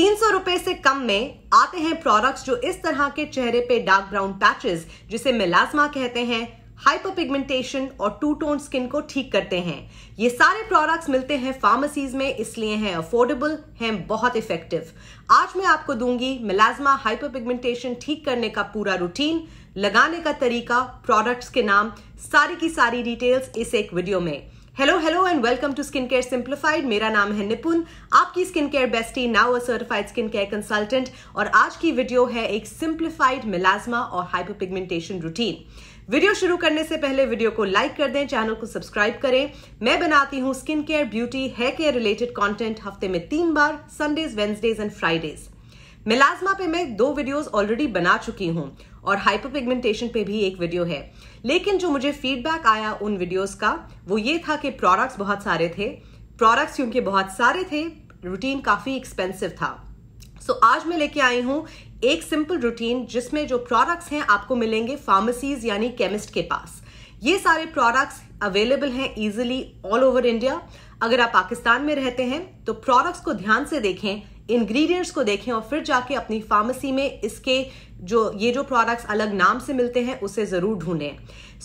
तीन सौ रुपए से कम में आते हैं प्रोडक्ट्स जो इस तरह के चेहरे पे डार्क ब्राउन पैचेस जिसे मिलाजमा कहते हैं हाइपर पिगमेंटेशन और टू टोन स्किन को ठीक करते हैं ये सारे प्रोडक्ट्स मिलते हैं फार्मेसीज में इसलिए हैं अफोर्डेबल हैं बहुत इफेक्टिव आज मैं आपको दूंगी मिलाजमा हाइपर पिगमेंटेशन ठीक करने का पूरा रूटीन लगाने का तरीका प्रोडक्ट्स के नाम सारी की सारी डिटेल्स इस एक वीडियो में hello hello and welcome to skin care simplified मेरा नाम है निपुन आपकी skin care bestie now a certified skin care consultant और आज की वीडियो है एक सिंप्लीफाइड मिलाजमा और हाइपोपिगमेंटेशन रूटीन वीडियो शुरू करने से पहले वीडियो को लाइक कर दें चैनल को सब्सक्राइब करें मैं बनाती हूं skin care beauty hair care related content हफ्ते में तीन बार Sundays Wednesdays and Fridays melasma पे मैं दो वीडियोस ऑलरेडी बना चुकी हूँ और हाइपर पिगमेंटेशन पे भी एक वीडियो है लेकिन जो मुझे फीडबैक आया उन वीडियोस का वो ये था कि प्रोडक्ट्स बहुत सारे थे प्रोडक्ट्स क्योंकि बहुत सारे थे रूटीन काफ़ी एक्सपेंसिव था सो so, आज मैं लेके आई हूँ एक सिंपल रूटीन जिसमें जो प्रोडक्ट्स हैं आपको मिलेंगे फार्मेसीज यानी केमिस्ट के पास ये सारे प्रोडक्ट्स अवेलेबल हैं इजिली ऑल ओवर इंडिया अगर आप पाकिस्तान में रहते हैं तो प्रोडक्ट्स को ध्यान से देखें इंग्रेडिएंट्स को देखें और फिर जाके अपनी फार्मेसी में इसके जो ये जो प्रोडक्ट्स अलग नाम से मिलते हैं उसे जरूर ढूंढें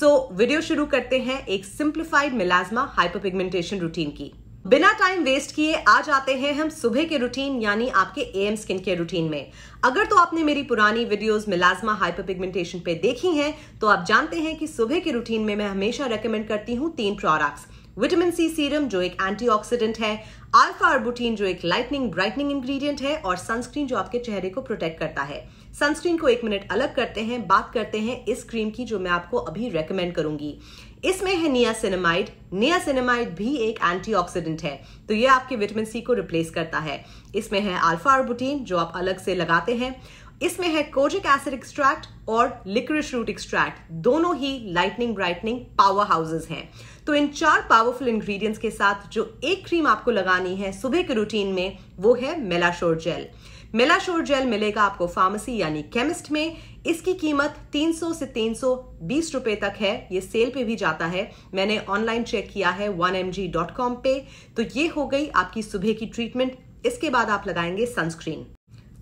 सो so, वीडियो शुरू करते हैं एक सिंप्लीफाइड मिलाजमा हाइपरपिगमेंटेशन रूटीन की बिना टाइम वेस्ट किए आज आते हैं हम सुबह के रूटीन यानी आपके एम स्किन के रूटीन में अगर तो आपने मेरी पुरानी वीडियोस मिलाजमा हाइपरपिगमेंटेशन पे देखी हैं तो आप जानते हैं कि सुबह के रूटीन में मैं हमेशा रेकमेंड करती हूँ तीन प्रोडक्ट्स विटामिन सी सीरम जो एक एंटीऑक्सीडेंट है अल्फा अर्बुटीन जो एक लाइटनिंग ब्राइटनिंग इंग्रेडिएंट है और सनस्क्रीन जो आपके चेहरे को प्रोटेक्ट करता है सनस्क्रीन को एक मिनट अलग करते हैं बात करते हैं इस क्रीम की जो मैं आपको अभी रेकमेंड करूंगी इसमें है नियासिनेमाइड नियासिनेमाइड भी एक एंटीऑक्सीडेंट है तो ये आपके विटामिन सी को रिप्लेस करता है इसमें है अल्फा अर्बुटीन जो आप अलग से लगाते हैं इसमें है कोजिक एसिड एक्सट्रैक्ट और लिक्रिश रूट एक्सट्रैक्ट दोनों ही लाइटनिंग ब्राइटनिंग पावर हाउसेज हैं तो इन चार पावरफुल इंग्रेडिएंट्स के साथ जो एक क्रीम आपको लगानी है सुबह के रूटीन में वो है मेलाशोर जेल मेलाशोर जेल मिलेगा आपको फार्मेसी यानी केमिस्ट में इसकी कीमत 300 से 320 रुपए तक है ये सेल पे भी जाता है मैंने ऑनलाइन चेक किया है वन पे तो ये हो गई आपकी सुबह की ट्रीटमेंट इसके बाद आप लगाएंगे सनस्क्रीन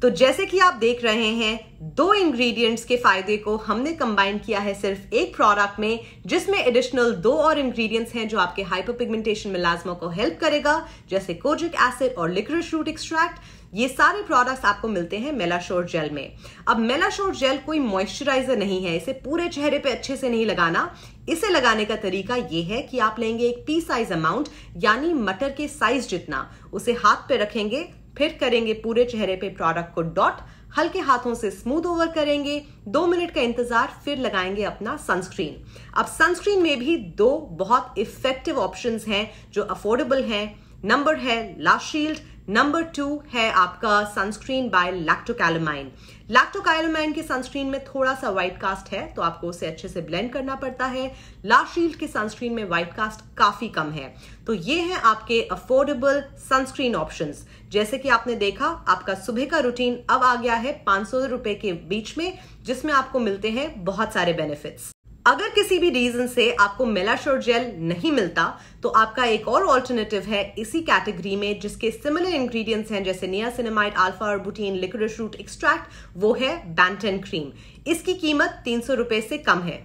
तो जैसे कि आप देख रहे हैं दो इंग्रेडिएंट्स के फायदे को हमने कंबाइन किया है सिर्फ एक प्रोडक्ट में जिसमें एडिशनल दो और इंग्रेडिएंट्स हैं जो आपके हाइपरपिगमेंटेशन मिलाजमा को हेल्प करेगा जैसे कोजिक एसिड और लिक्रिश रूट एक्सट्रैक्ट ये सारे प्रोडक्ट्स आपको मिलते हैं मेलाशोर जेल में अब मेलाशोर जेल कोई मॉइस्चराइजर नहीं है इसे पूरे चेहरे पे अच्छे से नहीं लगाना इसे लगाने का तरीका यह है कि आप लेंगे एक पी साइज अमाउंट यानी मटर के साइज जितना उसे हाथ पे रखेंगे फिर करेंगे पूरे चेहरे पे प्रोडक्ट को डॉट हल्के हाथों से स्मूथ ओवर करेंगे दो मिनट का इंतजार फिर लगाएंगे अपना सनस्क्रीन अब सनस्क्रीन में भी दो बहुत इफेक्टिव ऑप्शंस हैं जो अफोर्डेबल हैं नंबर है लास्ट शील्ड नंबर टू है आपका सनस्क्रीन बाय लैक्टोकैलोमाइन लैक्टोकैलोमाइन के सनस्क्रीन में थोड़ा सा व्हाइट कास्ट है तो आपको उसे अच्छे से ब्लेंड करना पड़ता है लाशील्ड के सनस्क्रीन में व्हाइट कास्ट काफी कम है तो ये है आपके अफोर्डेबल सनस्क्रीन ऑप्शन जैसे कि आपने देखा आपका सुबह का रूटीन अब आ गया है पांच सौ रुपए के बीच में जिसमें आपको मिलते हैं बहुत सारे बेनिफिट्स अगर किसी भी रीजन से आपको मेलाश्योर जेल नहीं मिलता तो आपका एक और ऑल्टरनेटिव है इसी कैटेगरी में जिसके सिमिलर इंग्रेडिएंट्स हैं जैसे नियासिनेमाइड अल्फा और बुटीन लिक्विड रूट एक्सट्रैक्ट वो है बैंटन क्रीम इसकी कीमत तीन सौ रुपए से कम है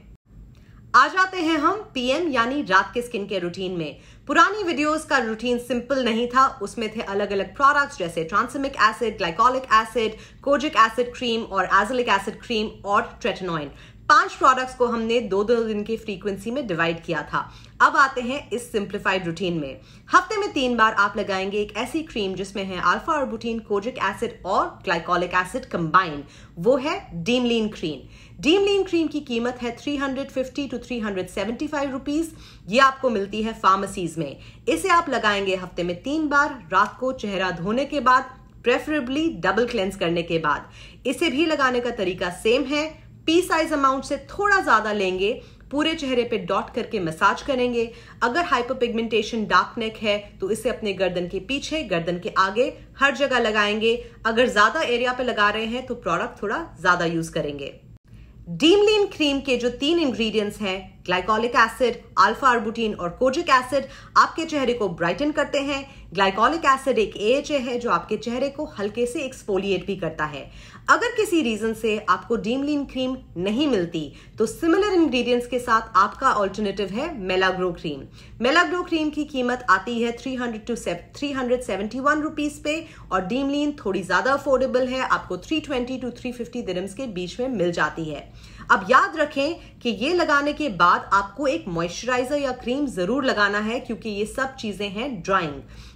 आ जाते हैं हम पीएम यानी रात के स्किन के रूटीन में पुरानी वीडियोस का रूटीन सिंपल नहीं था उसमें थे अलग अलग प्रोडक्ट्स जैसे tranexamic acid glycolic acid kojic acid cream और एजलिक एसिड क्रीम और ट्रेटनॉइन पांच प्रोडक्ट्स को हमने दो दो दिन की फ्रीक्वेंसी में डिवाइड किया था अब आते हैं इस सिंप्लीफाइड रूटीन में हफ्ते में तीन बार आप लगाएंगे एक ऐसी क्रीम जिसमें है अल्फा और बुटीन कोजिक एसिड और ग्लाइकोलिक एसिड कंबाइंड वो है डीमलीन क्रीम डीमलीन क्रीम की कीमत है 350 टू 375 रुपीस ये आपको मिलती है फार्मेसीज में इसे आप लगाएंगे हफ्ते में तीन बार रात को चेहरा धोने के बाद प्रेफरेबली डबल क्लेंस करने के बाद इसे भी लगाने का तरीका सेम है पी साइज अमाउंट से थोड़ा ज्यादा लेंगे पूरे चेहरे पे डॉट करके मसाज करेंगे अगर हाइपर पिगमेंटेशन डार्क नेक है तो इसे अपने गर्दन के पीछे गर्दन के आगे हर जगह लगाएंगे अगर ज्यादा एरिया पे लगा रहे हैं तो प्रोडक्ट थोड़ा ज्यादा यूज करेंगे डीमलीन क्रीम के जो तीन इंग्रेडिएंट्स हैं ग्लाइकोलिक एसिड अल्फा आर्बुटीन और कोजिक एसिड आपके चेहरे को ब्राइटन करते हैं ग्लाइकोलिक एसिड एक एएचए है जो आपके चेहरे को हल्के से एक्सफोलिएट भी करता है अगर किसी रीजन से आपको डीमलिन क्रीम नहीं मिलती तो सिमिलर इंग्रेडिएंट्स के साथ आपका ऑल्टरनेटिव है मेलाग्रो क्रीम मेलाग्रो क्रीम की कीमत आती है 300 two three hundred seventy one rupees पे और डीमलिन थोड़ी ज्यादा अफोर्डेबल है आपको 320 टू 350 फिफ्टी के बीच में मिल जाती है अब याद रखें कि ये लगाने के बाद बाद आपको एक मॉइस्चराइजर या क्रीम ज़रूर लगाना है क्योंकि ये सब चीज़ें हैं ड्राइंग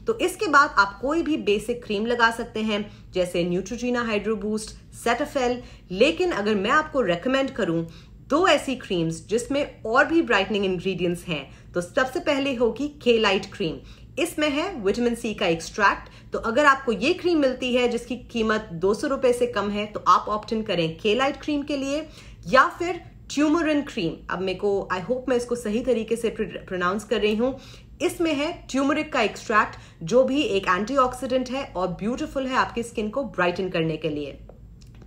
तो इसके बाद आप कोई भी बेसिक क्रीम लगा सकते हैं जैसे न्यूट्रोजीना हाइड्रोबूस्ट सेटाफेल लेकिन अगर मैं आपको रेकमेंड करूं दो ऐसी क्रीम्स जिसमें और भी ब्राइटनिंग इंग्रेडिएंट्स हैं तो सबसे पहले होगी के लाइट क्रीम इसमें है विटामिन सी का एक्सट्रैक्ट तो अगर आपको ये क्रीम मिलती है जिसकी कीमत दो सौ रुपए से कम है तो आप ऑप्टन करें के लाइट क्रीम के लिए या फिर ट्यूमरन क्रीम अब मेरे को आई होप मैं इसको सही तरीके से प्रोनाउंस कर रही हूँ इसमें है ट्यूमरिक का एक्सट्रैक्ट जो भी एक एंटीऑक्सीडेंट है और ब्यूटीफुल है आपकी स्किन को ब्राइटन करने के लिए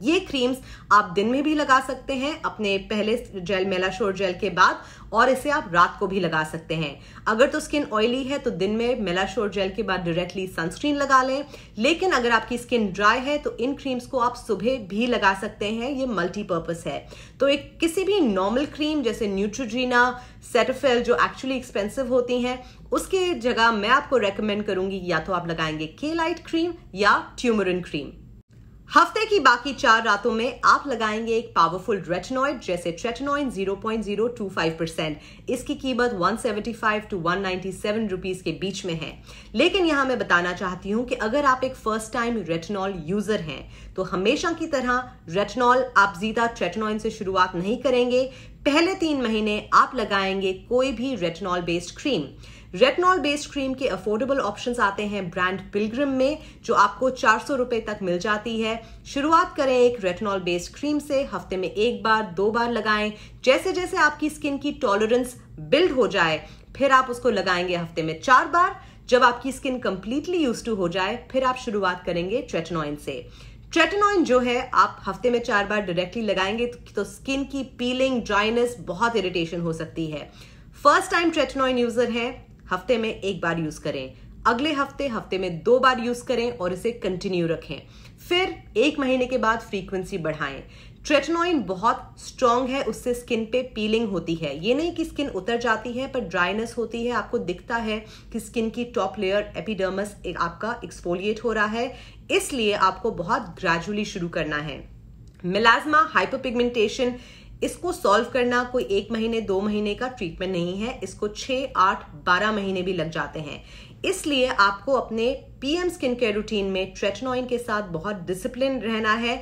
ये क्रीम्स आप दिन में भी लगा सकते हैं अपने पहले जेल मेलाशोर जेल के बाद और इसे आप रात को भी लगा सकते हैं अगर तो स्किन ऑयली है तो दिन में मेलाशोर जेल के बाद डायरेक्टली सनस्क्रीन लगा लें लेकिन अगर आपकी स्किन ड्राई है तो इन क्रीम्स को आप सुबह भी लगा सकते हैं ये मल्टीपर्पज है तो एक किसी भी नॉर्मल क्रीम जैसे न्यूट्रोजीना सेटोफेल जो एक्चुअली एक्सपेंसिव होती हैं उसके जगह मैं आपको रेकमेंड करूंगी या तो आप लगाएंगे के लाइट क्रीम या ट्यूमरिन क्रीम हफ्ते की बाकी चार रातों में आप लगाएंगे एक पावरफुल रेटनॉइड जैसे ट्रेटनॉइन 0.025 परसेंट इसकी कीमत 175 टू 197 रुपीस के बीच में है लेकिन यहां मैं बताना चाहती हूं कि अगर आप एक फर्स्ट टाइम रेटनॉल यूजर हैं तो हमेशा की तरह रेटनॉल आप जीता ट्रेटनॉइन से शुरुआत नहीं करेंगे पहले तीन महीने आप लगाएंगे कोई भी retinol based cream retinol based cream के अफोर्डेबल ऑप्शन आते हैं ब्रांड पिलग्रिम में जो आपको चार सौ रुपए तक मिल जाती है शुरुआत करें एक रेटनॉल बेस्ड क्रीम से हफ्ते में एक बार दो बार लगाएं जैसे जैसे आपकी स्किन की टॉलरेंस बिल्ड हो जाए फिर आप उसको लगाएंगे हफ्ते में चार बार जब आपकी स्किन कंप्लीटली यूज टू हो जाए फिर आप शुरुआत करेंगे ट्रेटनॉइन से ट्रेटनॉइन जो है आप हफ्ते में चार बार डायरेक्टली लगाएंगे तो स्किन की पीलिंग ड्राइनेस बहुत इरिटेशन हो सकती है फर्स्ट टाइम ट्रेटनॉइन यूजर है हफ्ते में एक बार यूज करें अगले हफ्ते हफ्ते में दो बार यूज करें और इसे कंटिन्यू रखें फिर एक महीने के बाद फ्रीक्वेंसी बढ़ाएं ट्रेटनोइन बहुत स्ट्रांग है उससे स्किन पे पीलिंग होती है ये नहीं कि स्किन उतर जाती है पर ड्राइनेस होती है आपको दिखता है कि स्किन की टॉप लेयर एपिडर्मस एक आपका एक्सफोलिएट हो रहा है इसलिए आपको बहुत ग्रेजुअली शुरू करना है मिलाजमा हाइपरपिगमेंटेशन इसको सॉल्व करना कोई एक महीने दो महीने का ट्रीटमेंट नहीं है इसको छह आठ बारह महीने भी लग जाते हैं इसलिए आपको अपने पीएम स्किन केयर रूटीन में ट्रेटनॉइन के साथ बहुत डिसिप्लिन रहना है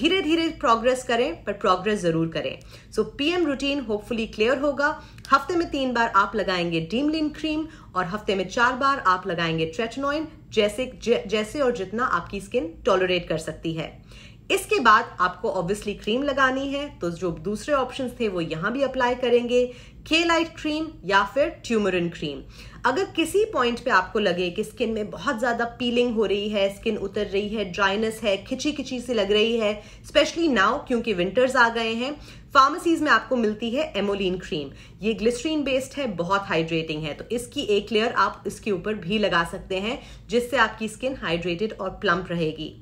धीरे धीरे प्रोग्रेस करें पर प्रोग्रेस जरूर करें so PM routine hopefully clear होगा हफ्ते में तीन बार आप लगाएंगे डीमलिन क्रीम और हफ्ते में चार बार आप लगाएंगे ट्रेटनॉइन जैसे ज, जैसे और जितना आपकी स्किन टॉलरेट कर सकती है इसके बाद आपको ऑब्वियसली क्रीम लगानी है तो जो दूसरे ऑप्शन थे वो यहां भी अप्लाई करेंगे के लाइट क्रीम या फिर ट्यूमरिन क्रीम अगर किसी पॉइंट पे आपको लगे कि स्किन में बहुत ज़्यादा पीलिंग हो रही है स्किन उतर रही है ड्राइनेस है खिंची खिंची सी लग रही है स्पेशली नाउ क्योंकि विंटर्स आ गए हैं फार्मेसीज में आपको मिलती है एमोलिन क्रीम ये ग्लिसरीन बेस्ड है बहुत हाइड्रेटिंग है तो इसकी एक लेयर आप इसके ऊपर भी लगा सकते हैं जिससे आपकी स्किन हाइड्रेटेड और प्लम्प रहेगी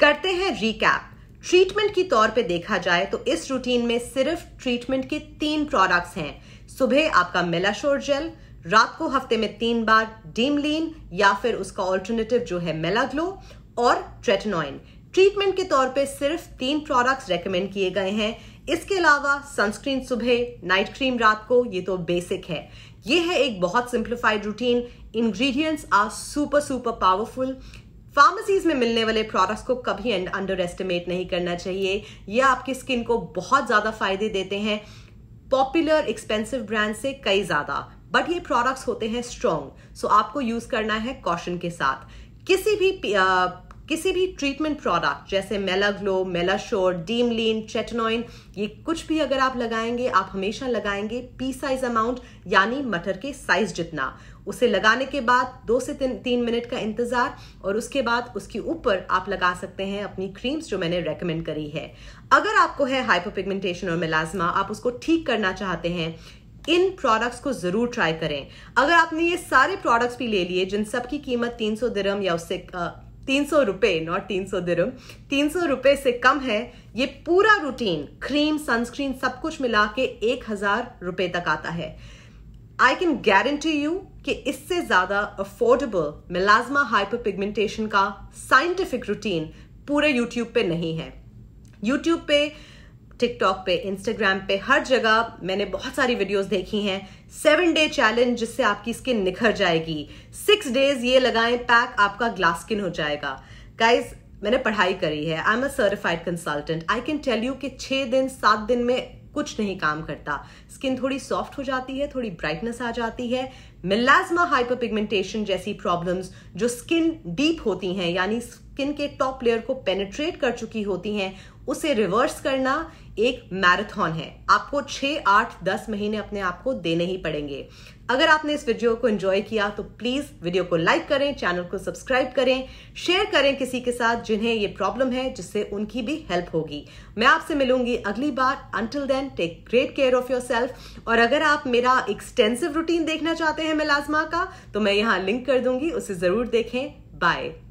करते हैं रिकैप ट्रीटमेंट की तौर पे देखा जाए तो इस रूटीन में सिर्फ ट्रीटमेंट के तीन प्रोडक्ट्स हैं सुबह आपका मेलाशोर जेल रात को हफ्ते में तीन बार डीमलीन या फिर उसका ऑल्टरनेटिव जो है मेलाग्लो और ट्रेटनॉइन ट्रीटमेंट के तौर पे सिर्फ तीन प्रोडक्ट्स रेकमेंड किए गए हैं इसके अलावा सनस्क्रीन सुबह नाइट क्रीम रात को ये तो बेसिक है ये है एक बहुत simplified routine ingredients are super super powerful pharmacies में मिलने वाले प्रोडक्ट्स को कभी अंडर एस्टिमेट नहीं करना चाहिए यह आपकी स्किन को बहुत ज़्यादा फायदे देते हैं पॉपुलर एक्सपेंसिव ब्रांड से कई ज़्यादा बट ये प्रोडक्ट्स होते हैं स्ट्रॉन्ग सो आपको यूज़ करना है कॉशन के साथ किसी भी आ, किसी भी ट्रीटमेंट प्रोडक्ट जैसे मेलाग्लो मेलाशोर डीमलीन चेटनोइन ये कुछ भी अगर आप लगाएंगे आप हमेशा लगाएंगे पी साइज अमाउंट यानी मटर के साइज जितना उसे लगाने के बाद दो से तीन तीन मिनट का इंतज़ार और उसके बाद उसके ऊपर आप लगा सकते हैं अपनी क्रीम्स जो मैंने रेकमेंड करी है अगर आपको है हाइपोपिगमेंटेशन और मिलाजमा आप उसको ठीक करना चाहते हैं इन प्रोडक्ट्स को जरूर ट्राई करें अगर आपने ये सारे प्रोडक्ट्स भी ले लिए जिन सब की कीमत 300 दिरम या उससे तीन सौ रुपये नॉट तीन सौ दिरम तीन सौ रुपये से कम है ये पूरा रूटीन क्रीम सनस्क्रीन सब कुछ मिला के एक हजार रुपये तक आता है आई कैन गारंटी यू कि इससे ज़्यादा अफोर्डेबल मिलाजमा हाइपर पिगमेंटेशन का साइंटिफिक रूटीन पूरे यूट्यूब पे नहीं है यूट्यूब पे टिकटॉक पे इंस्टाग्राम पे हर जगह मैंने बहुत सारी वीडियोस देखी हैं सेवन डे चैलेंज जिससे आपकी स्किन निखर जाएगी सिक्स डेज ये लगाएं पैक आपका ग्लास स्किन हो जाएगा गाइज मैंने पढ़ाई करी है I am a certified consultant I can tell you कि छह दिन सात दिन में कुछ नहीं काम करता स्किन थोड़ी सॉफ्ट हो जाती है थोड़ी ब्राइटनेस आ जाती है हाइपर पिगमेंटेशन जैसी प्रॉब्लम्स जो स्किन डीप होती हैं यानी स्किन के टॉप लेयर को पेनिट्रेट कर चुकी होती हैं उसे रिवर्स करना एक मैराथन है आपको छः आठ दस महीने अपने आप को देने ही पड़ेंगे अगर आपने इस वीडियो को एंजॉय किया तो प्लीज वीडियो को लाइक करें चैनल को सब्सक्राइब करें शेयर करें किसी के साथ जिन्हें ये प्रॉब्लम है जिससे उनकी भी हेल्प होगी मैं आपसे मिलूंगी अगली बार until then take great care of yourself और अगर आप मेरा एक्सटेंसिव रूटीन देखना चाहते हैं मिलाजमा का तो मैं यहां लिंक कर दूंगी उसे जरूर देखें बाय